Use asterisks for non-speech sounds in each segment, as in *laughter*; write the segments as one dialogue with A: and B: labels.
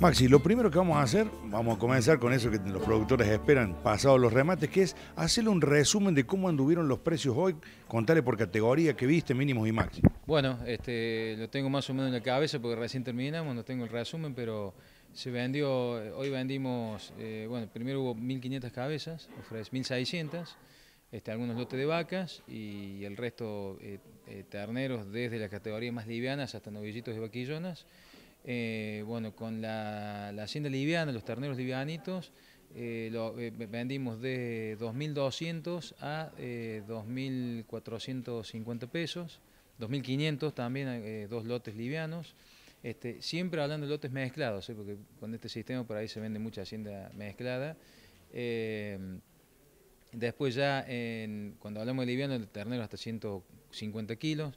A: Maxi, lo primero que vamos a hacer, vamos a comenzar con eso que los productores esperan pasados los remates, que es hacerle un resumen de cómo anduvieron los precios hoy, contarle por categoría que viste, mínimos y máximos.
B: Bueno, este, lo tengo más o menos en la cabeza porque recién terminamos, no tengo el resumen, pero se vendió, hoy vendimos, eh, bueno, primero hubo 1.500 cabezas, 1.600, este, algunos lotes de vacas y el resto eh, eh, terneros desde las categorías más livianas hasta novillitos y vaquillonas. Eh, bueno, con la, hacienda liviana, los terneros livianitos, eh, eh, vendimos de 2.200 a 2.450 pesos, 2.500 también, dos lotes livianos. Este, siempre hablando de lotes mezclados, porque con este sistema por ahí se vende mucha hacienda mezclada. después ya, cuando hablamos de liviano, el ternero hasta 150 kilos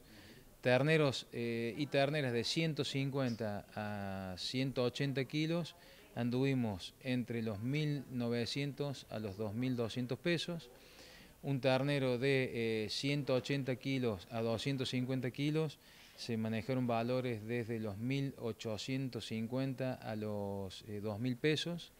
B: terneros eh, y terneras de 150 a 180 kilos, anduvimos entre los 1.900 a los 2.200 pesos, un ternero de 180 eh, kilos a 250 kilos, se manejaron valores desde los 1.850 a los 2.000 eh, pesos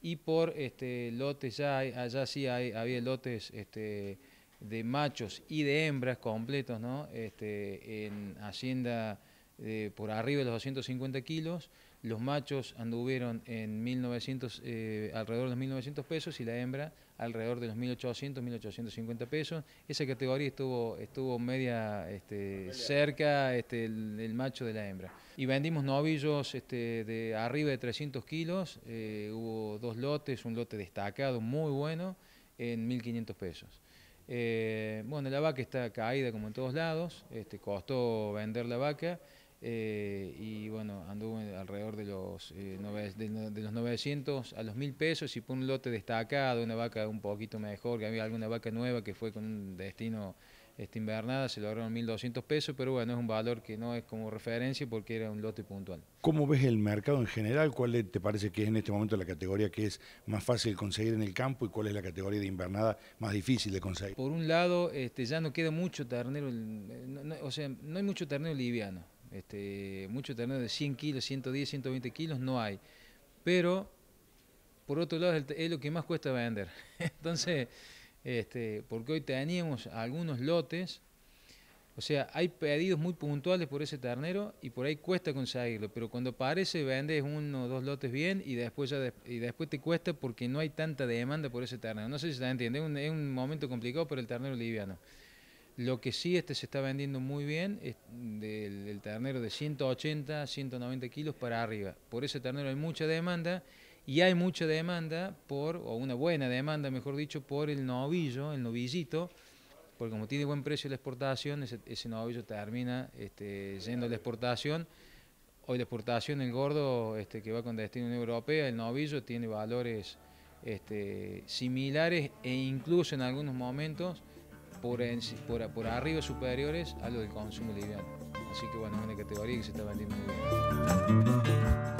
B: y por este, lotes ya, allá sí hay, había lotes este, de machos y de hembras completos, ¿no? Este, en Hacienda eh, por arriba de los 250 kilos, los machos anduvieron en 1900, eh, alrededor de los 1900 pesos y la hembra alrededor de los 1800, 1850 pesos. Esa categoría estuvo, estuvo media este, cerca este, el, macho de la hembra. Y vendimos novillos este, de arriba de 300 kilos, eh, hubo dos lotes, un lote destacado muy bueno en 1500 pesos. Eh, bueno, la vaca está caída como en todos lados, este, costó vender la vaca eh, y bueno, anduvo alrededor de los, eh, de, de los 900 a los 1000 pesos y por un lote destacado, una vaca un poquito mejor, que había alguna vaca nueva que fue con un destino esta invernada se lograron 1.200 pesos, pero bueno, es un valor que no es como referencia porque era un lote puntual.
A: ¿Cómo ves el mercado en general? ¿Cuál te parece que es en este momento la categoría que es más fácil de conseguir en el campo y cuál es la categoría de invernada más difícil de conseguir? Por
B: un lado, este, ya no queda mucho ternero, o sea, no hay mucho ternero liviano, este, mucho ternero de 100 kilos, 110, 120 kilos no hay, pero por otro lado es lo que más cuesta vender. *laughs* Entonces este, porque hoy teníamos algunos lotes, o sea, hay pedidos muy puntuales por ese ternero y por ahí cuesta conseguirlo, pero cuando aparece vendes uno o dos lotes bien y después, y después te cuesta porque no hay tanta demanda por ese ternero. No sé si se entiende, es un, momento complicado para el ternero liviano. Lo que sí este se está vendiendo muy bien es del, del ternero de 180, 190 kilos para arriba. Por ese ternero hay mucha demanda y hay mucha demanda por, o una buena demanda, mejor dicho, por el novillo, el novillito, porque como tiene buen precio la exportación, ese, novillo termina este, yendo a la exportación. Hoy la exportación, el gordo este, que va con destino Unión Europea, el novillo tiene valores este, similares e incluso en algunos momentos por, por arriba superiores a lo del consumo liviano. Así que bueno, es una categoría que se está vendiendo muy bien.